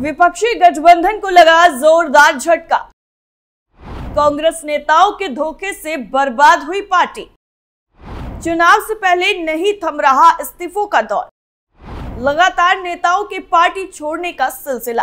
विपक्षी गठबंधन को लगा जोरदार झटका कांग्रेस नेताओं के धोखे से बर्बाद हुई पार्टी चुनाव से पहले नहीं थम रहा इस्तीफों का दौर लगातार नेताओं के पार्टी छोड़ने का सिलसिला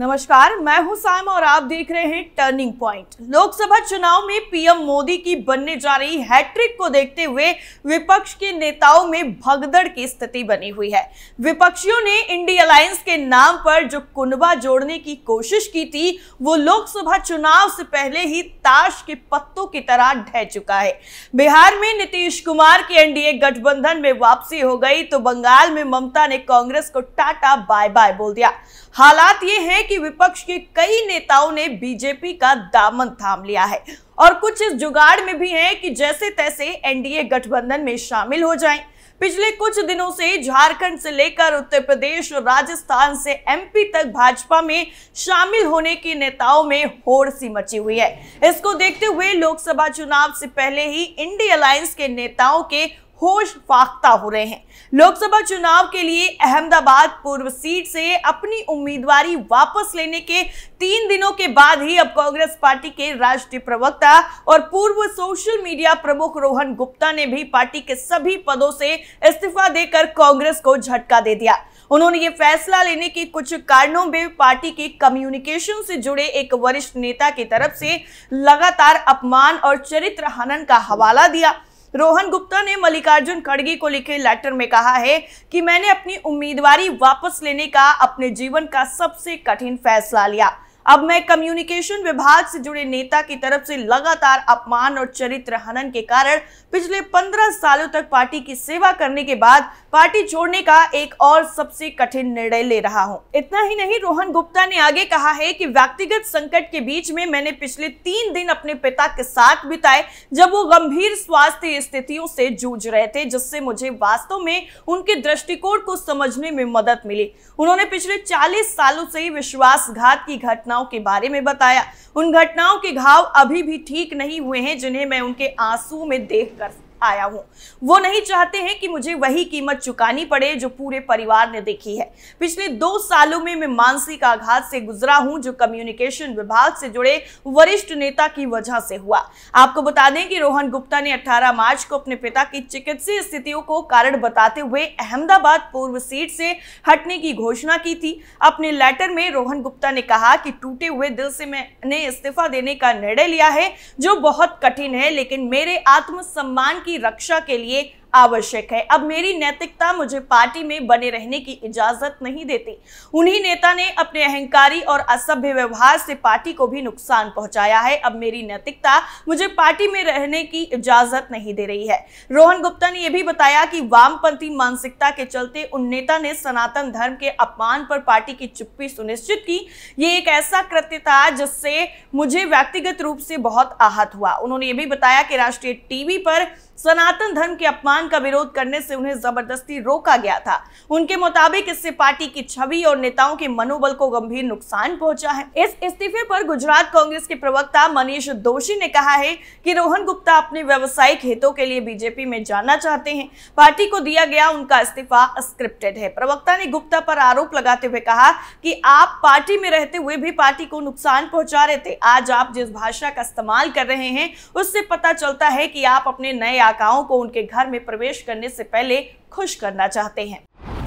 नमस्कार मैं हूं साम और आप देख रहे हैं टर्निंग पॉइंट लोकसभा चुनाव में पीएम मोदी की बनने जा रही हैट्रिक को देखते हुए विपक्ष के नेताओं में भगदड़ की स्थिति बनी हुई है विपक्षियों ने इंडी अलायंस के नाम पर जो कुनबा जोड़ने की कोशिश की थी वो लोकसभा चुनाव से पहले ही ताश के पत्तों की तरह ढह चुका है बिहार में नीतीश कुमार के एनडीए गठबंधन में वापसी हो गई तो बंगाल में ममता ने कांग्रेस को टाटा बाय बाय बोल दिया हालात ये हैं कि विपक्ष के कई नेताओं ने बीजेपी का दामन थाम लिया है और कुछ इस जुगाड़ में भी हैं कि जैसे तैसे एनडीए गठबंधन में शामिल हो जाएं पिछले कुछ दिनों से झारखंड से लेकर उत्तर प्रदेश और राजस्थान से एमपी तक भाजपा में शामिल होने के नेताओं में होड़ सी मची हुई है इसको देखते हुए लोकसभा चुनाव से पहले ही इंडिया अलायंस के नेताओं के होश फाख्ता हो रहे हैं लोकसभा चुनाव के लिए अहमदाबाद पूर्व सीट से अपनी उम्मीदवारी वापस लेने के तीन दिनों के बाद ही अब कांग्रेस पार्टी के राष्ट्रीय प्रवक्ता और पूर्व सोशल मीडिया प्रमुख रोहन गुप्ता ने भी पार्टी के सभी पदों से इस्तीफा देकर कांग्रेस को झटका दे दिया उन्होंने ये फैसला लेने के कुछ कारणों में पार्टी के कम्युनिकेशन से जुड़े एक वरिष्ठ नेता की तरफ से लगातार अपमान और चरित्र हनन का हवाला दिया रोहन गुप्ता ने मल्लिकार्जुन खड़गे को लिखे लेटर में कहा है कि मैंने अपनी उम्मीदवारी वापस लेने का अपने जीवन का सबसे कठिन फैसला लिया अब मैं कम्युनिकेशन विभाग से जुड़े नेता की तरफ से लगातार अपमान और चरित्र हनन के कारण पिछले पंद्रह सालों तक पार्टी की सेवा करने के बाद पार्टी छोड़ने का एक और सबसे कठिन निर्णय ले रहा हूं इतना ही नहीं रोहन गुप्ता ने आगे कहा है कि व्यक्तिगत संकट के बीच में मैंने पिछले तीन दिन अपने पिता के साथ बिताए जब वो गंभीर स्वास्थ्य स्थितियों से जूझ रहे थे जिससे मुझे वास्तव में उनके दृष्टिकोण को समझने में मदद मिली उन्होंने पिछले चालीस सालों से विश्वासघात की घटना घटनाओं के बारे में बताया उन घटनाओं के घाव अभी भी ठीक नहीं हुए हैं जिन्हें मैं उनके आंसू में देख कर आया हूँ वो नहीं चाहते हैं कि मुझे वही कीमत चुकानी पड़े जो पूरे परिवार ने देखी है पिछले दो सालों में मैं मानसिक आघात से गुजरा हूँ जो कम्युनिकेशन विभाग से जुड़े वरिष्ठ नेता की वजह से हुआ आपको बता दें कि रोहन गुप्ता ने 18 मार्च को अपने पिता की चिकित्सीय स्थितियों को कारण बताते हुए अहमदाबाद पूर्व सीट से हटने की घोषणा की थी अपने लेटर में रोहन गुप्ता ने कहा कि टूटे हुए दिल से मैंने इस्तीफा देने का निर्णय लिया है जो बहुत कठिन है लेकिन मेरे आत्मसम्मान की की रक्षा के लिए आवश्यक है अब मेरी नैतिकता मुझे पार्टी में बने रहने की इजाजत नहीं देती उन्हीं नेता ने अपने अहंकारी और असभ्य व्यवहार से पार्टी को भी नुकसान पहुंचाया है अब मेरी नैतिकता मुझे पार्टी में रहने की इजाजत नहीं दे रही है रोहन गुप्ता ने यह भी बताया कि वामपंथी मानसिकता के चलते उन नेता ने सनातन धर्म के अपमान पर पार्टी की चुप्पी सुनिश्चित की ये एक ऐसा कृत्य था जिससे मुझे व्यक्तिगत रूप से बहुत आहत हुआ उन्होंने ये भी बताया कि राष्ट्रीय टीवी पर सनातन धर्म के अपमान संविधान का विरोध करने से उन्हें जबरदस्ती रोका गया था उनके मुताबिक इससे पार्टी की छवि और नेताओं के मनोबल को गंभीर नुकसान पहुंचा है इस इस्तीफे पर गुजरात कांग्रेस के प्रवक्ता मनीष दोषी ने कहा है कि रोहन गुप्ता अपने व्यवसायिक हितों के लिए बीजेपी में जाना चाहते हैं पार्टी को दिया गया उनका इस्तीफा स्क्रिप्टेड है प्रवक्ता ने गुप्ता पर आरोप लगाते हुए कहा कि आप पार्टी में रहते हुए भी पार्टी को नुकसान पहुंचा रहे थे आज आप जिस भाषा का इस्तेमाल कर रहे हैं उससे पता चलता है कि आप अपने नए आकाओं को उनके घर में प्रवेश करने से पहले खुश करना चाहते हैं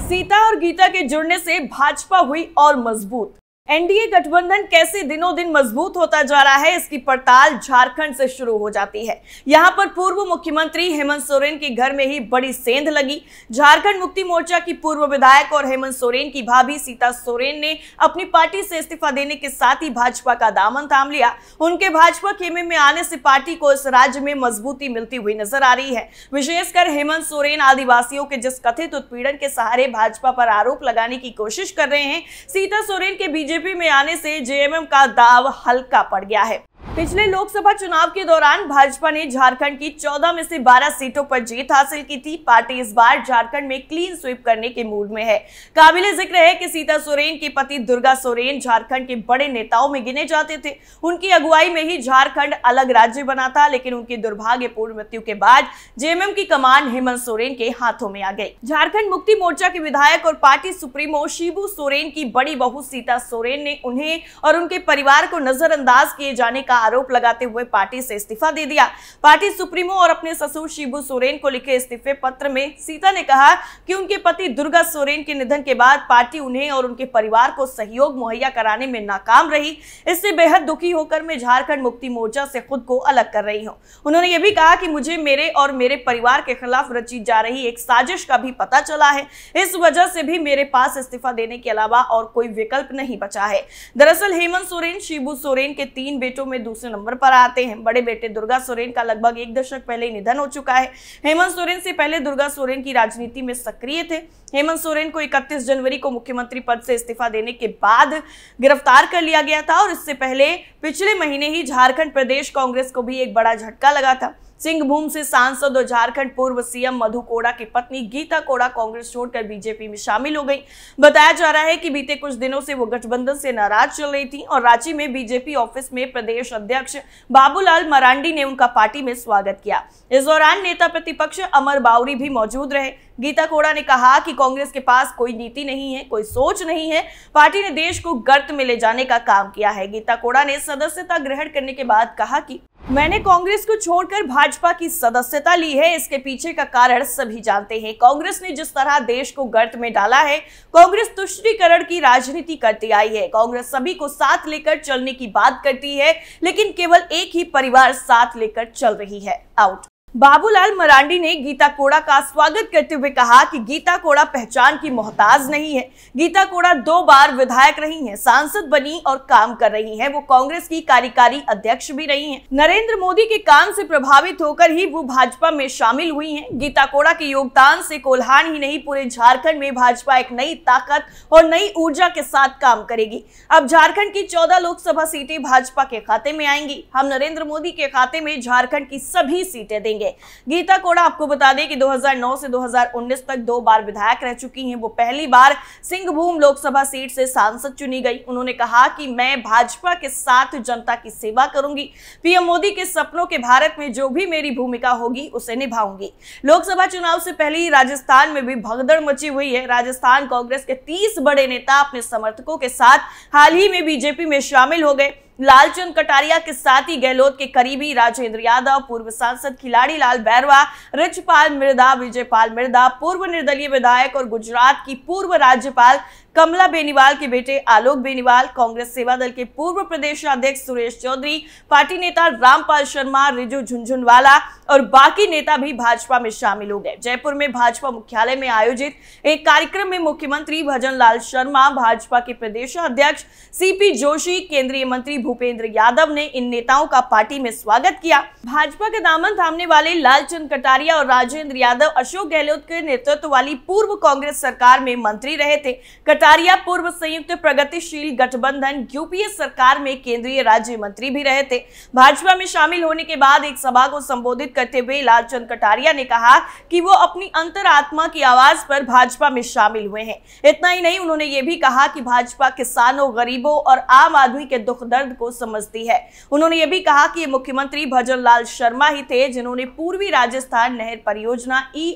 सीता और गीता के जुड़ने से भाजपा हुई और मजबूत एनडीए गठबंधन कैसे दिनों दिन मजबूत होता जा रहा है इसकी पड़ताल झारखंड से शुरू हो जाती है यहां पर पूर्व मुख्यमंत्री हेमंत सोरेन के घर में ही बड़ी सेंध लगी झारखंड मुक्ति मोर्चा की पूर्व विधायक और हेमंत सोरेन की भाभी सीता सोरेन ने अपनी पार्टी से इस्तीफा देने के साथ ही भाजपा का दामन थाम लिया उनके भाजपा खेमे में आने से पार्टी को इस राज्य में मजबूती मिलती हुई नजर आ रही है विशेषकर हेमंत सोरेन आदिवासियों के जिस कथित उत्पीड़न के सहारे भाजपा पर आरोप लगाने की कोशिश कर रहे हैं सीता सोरेन के बीजेपी बीजेपी में आने से जेएमएम का दाव हल्का पड़ गया है पिछले लोकसभा चुनाव के दौरान भाजपा ने झारखंड की 14 में से 12 सीटों पर जीत हासिल की थी पार्टी इस बार झारखंड में क्लीन स्वीप करने के मूड में है काबिले जिक्र है कि सीता सोरेन के पति दुर्गा सोरेन झारखंड के बड़े नेताओं में गिने जाते थे उनकी अगुवाई में ही झारखंड अलग राज्य बना था लेकिन उनकी दुर्भाग्यपूर्ण मृत्यु के बाद जेएमएम की कमान हेमंत सोरेन के हाथों में आ गई झारखंड मुक्ति मोर्चा के विधायक और पार्टी सुप्रीमो शिबू सोरेन की बड़ी बहू सीता सोरेन ने उन्हें और उनके परिवार को नजरअंदाज किए जाने का आरोप लगाते हुए पार्टी से इस्तीफा दे दिया पार्टी सुप्रीमो और अपने ससुर शिबू सोरेन को लिखे इस्तीफे पत्र में सीता ने कहा कि उनके पति दुर्गा सोरेन के निधन के बाद पार्टी उन्हें और उनके परिवार को सहयोग मुहैया कराने में नाकाम रही इससे बेहद दुखी होकर मैं झारखंड मुक्ति मोर्चा से खुद को अलग कर रही हूँ उन्होंने ये भी कहा कि मुझे मेरे और मेरे परिवार के खिलाफ रची जा रही एक साजिश का भी पता चला है इस वजह से भी मेरे पास इस्तीफा देने के अलावा और कोई विकल्प नहीं बचा है दरअसल हेमंत सोरेन शिबू सोरेन के तीन बेटों में दूसरे दूसरे नंबर पर आते हैं बड़े बेटे दुर्गा सोरेन का लगभग एक दशक पहले निधन हो चुका है हेमंत सोरेन से पहले दुर्गा सोरेन की राजनीति में सक्रिय थे हेमंत सोरेन को 31 जनवरी को मुख्यमंत्री पद से इस्तीफा देने के बाद गिरफ्तार कर लिया गया था और इससे पहले पिछले महीने ही झारखंड प्रदेश कांग्रेस को भी एक बड़ा झटका लगा था सिंहभूम से सांसद और झारखंड पूर्व सीएम मधु कोड़ा की पत्नी गीता कोड़ा कांग्रेस छोड़कर बीजेपी में शामिल हो गई बताया जा रहा है कि बीते कुछ दिनों से वो गठबंधन से नाराज चल रही थी और रांची में बीजेपी ऑफिस में प्रदेश अध्यक्ष बाबूलाल मरांडी ने उनका पार्टी में स्वागत किया इस दौरान नेता प्रतिपक्ष अमर बाउरी भी मौजूद रहे गीता कोड़ा ने कहा कि कांग्रेस के पास कोई नीति नहीं है कोई सोच नहीं है पार्टी ने देश को गर्त में ले जाने का काम किया है गीता कोड़ा ने सदस्यता ग्रहण करने के बाद कहा कि मैंने कांग्रेस को छोड़कर भाजपा की सदस्यता ली है इसके पीछे का कारण सभी जानते हैं कांग्रेस ने जिस तरह देश को गर्त में डाला है कांग्रेस तुष्टिकरण की राजनीति करती आई है कांग्रेस सभी को साथ लेकर चलने की बात करती है लेकिन केवल एक ही परिवार साथ लेकर चल रही है आउट बाबूलाल मरांडी ने गीता कोड़ा का स्वागत करते हुए कहा कि गीता कोड़ा पहचान की मोहताज नहीं है गीता कोड़ा दो बार विधायक रही हैं, सांसद बनी और काम कर रही हैं। वो कांग्रेस की कार्यकारी अध्यक्ष भी रही हैं। नरेंद्र मोदी के काम से प्रभावित होकर ही वो भाजपा में शामिल हुई हैं। गीता कोड़ा के योगदान से कोल्हान ही नहीं पूरे झारखण्ड में भाजपा एक नई ताकत और नई ऊर्जा के साथ काम करेगी अब झारखण्ड की चौदह लोकसभा सीटें भाजपा के खाते में आएंगी हम नरेंद्र मोदी के खाते में झारखण्ड की सभी सीटें देंगे करेंगे गीता कोड़ा आपको बता दें कि 2009 से 2019 तक दो बार विधायक रह चुकी हैं वो पहली बार सिंहभूम लोकसभा सीट से सांसद चुनी गई उन्होंने कहा कि मैं भाजपा के साथ जनता की सेवा करूंगी पीएम मोदी के सपनों के भारत में जो भी मेरी भूमिका होगी उसे निभाऊंगी लोकसभा चुनाव से पहले ही राजस्थान में भी भगदड़ मची हुई है राजस्थान कांग्रेस के तीस बड़े नेता अपने समर्थकों के साथ हाल ही में बीजेपी में शामिल हो गए लालचंद कटारिया के साथ ही गहलोत के करीबी राजेंद्र यादव पूर्व सांसद खिलाड़ी लाल बैरवा रिजपाल मिर्दा विजयपाल मिर्दा पूर्व निर्दलीय विधायक और गुजरात की पूर्व राज्यपाल कमला बेनीवाल के बेटे आलोक बेनीवाल कांग्रेस सेवा दल के पूर्व प्रदेश अध्यक्ष सुरेश चौधरी पार्टी नेता रामपाल शर्मा रिजू झुंझुनवाला और बाकी नेता भी भाजपा में शामिल हो गए जयपुर में भाजपा मुख्यालय में आयोजित एक कार्यक्रम में मुख्यमंत्री भजन लाल शर्मा भाजपा के प्रदेश अध्यक्ष सीपी जोशी केंद्रीय मंत्री भूपेंद्र यादव ने इन नेताओं का पार्टी में स्वागत किया भाजपा के दामन थामने वाले लालचंद कटारिया और राजेंद्र यादव अशोक गहलोत के नेतृत्व वाली पूर्व कांग्रेस सरकार में मंत्री रहे थे कटारिया पूर्व संयुक्त प्रगतिशील गठबंधन यूपीए सरकार में केंद्रीय राज्य मंत्री भी रहे थे भाजपा में शामिल होने के बाद एक सभा को संबोधित करते हुए लालचंद कटारिया ने कहा कि वो अपनी अंतरात्मा की आवाज पर भाजपा में शामिल हुए हैं इतना ही नहीं उन्होंने ये भी कहा कि भाजपा किसानों गरीबों और आम आदमी के दुख दर्द को समझती है उन्होंने ये भी कहा कि मुख्यमंत्री भजन लाल शर्मा ही थे जिन्होंने पूर्वी राजस्थान नहर परियोजना ई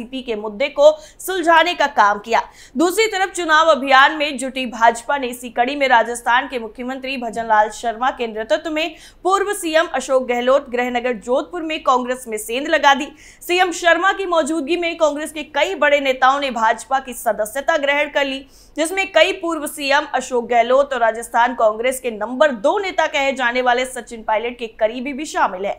e के मुद्दे को सुलझाने का काम किया दूसरी तरफ चुनाव अभियान में जुटी भाजपा ने इसी कड़ी में राजस्थान के मुख्यमंत्री भजनलाल शर्मा के नेतृत्व में पूर्व सीएम अशोक गहलोत गृहनगर जोधपुर में कांग्रेस में सेंध लगा दी सीएम शर्मा की मौजूदगी में कांग्रेस के कई बड़े नेताओं ने भाजपा की सदस्यता ग्रहण कर ली जिसमें कई पूर्व सीएम अशोक गहलोत और राजस्थान कांग्रेस के नंबर दो नेता कहे जाने वाले सचिन पायलट के करीबी भी शामिल है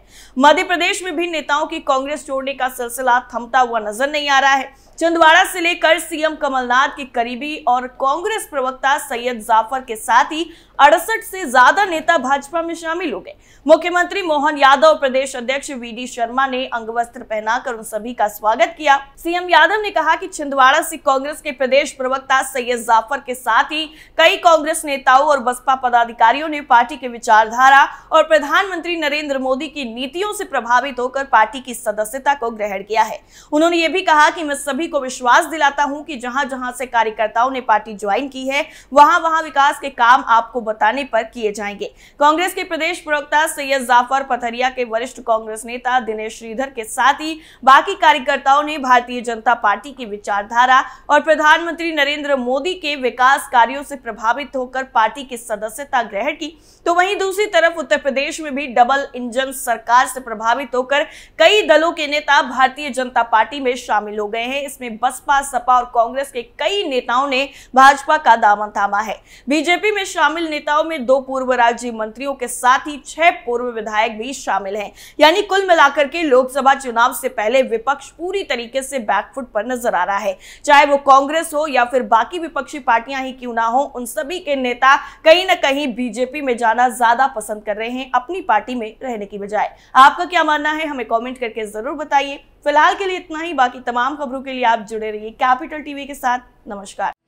मध्य प्रदेश में भी नेताओं की कांग्रेस जोड़ने का सिलसिला थमता हुआ नजर नहीं आ रहा है छिंदवाड़ा से लेकर सीएम कमलनाथ के करीबी और और कांग्रेस प्रवक्ता सैयद जाफर के साथ ही अड़सठ से ज्यादा नेता भाजपा में शामिल हो गए मुख्यमंत्री मोहन यादव प्रदेश अध्यक्ष वीडी शर्मा ने अंगवस्त्र पहनाकर उन सभी का स्वागत किया सीएम यादव ने कहा कि छिंदवाड़ा से कांग्रेस के प्रदेश प्रवक्ता सैयद जाफर के साथ ही कई कांग्रेस नेताओं और बसपा पदाधिकारियों ने पार्टी के विचारधारा और प्रधानमंत्री नरेंद्र मोदी की नीतियों से प्रभावित होकर पार्टी की सदस्यता को ग्रहण किया है उन्होंने ये भी कहा कि मैं सभी को विश्वास दिलाता हूँ की जहां जहां से कार्यकर्ताओं ने पार्टी ज्वाइन की है वहां वहां विकास के काम आपको बताने पर किए जाएंगे कांग्रेस के प्रदेश प्रवक्ता सैयद जाफर पथरिया के वरिष्ठ कांग्रेस नेता दिनेश श्रीधर के साथ ही बाकी कार्यकर्ताओं ने भारतीय जनता पार्टी की विचारधारा और प्रधानमंत्री नरेंद्र मोदी के विकास कार्यों से प्रभावित होकर पार्टी की सदस्यता ग्रहण की तो वहीं दूसरी तरफ उत्तर प्रदेश में भी डबल इंजन सरकार से प्रभावित होकर कई दलों के नेता भारतीय जनता पार्टी में शामिल हो गए हैं इसमें बसपा सपा और कांग्रेस के कई नेताओं ने भाजपा का दामन थामा है बीजेपी में शामिल नेताओं में दो पूर्व राज्य मंत्रियों के साथ ही छह पूर्व विधायक भी शामिल हैं यानी कुल मिलाकर के लोकसभा चुनाव से पहले विपक्ष पूरी तरीके से बैकफुट पर नजर आ रहा है चाहे वो कांग्रेस हो या फिर बाकी विपक्षी पार्टियां ही क्यों ना हो उन सभी के नेता कहीं ना कहीं बीजेपी में जाना ज्यादा पसंद कर रहे हैं अपनी पार्टी में रहने की बजाय आपका क्या मानना है हमें कमेंट करके जरूर बताइए फिलहाल के लिए इतना ही बाकी तमाम खबरों के लिए आप जुड़े रहिए कैपिटल टीवी के साथ नमस्कार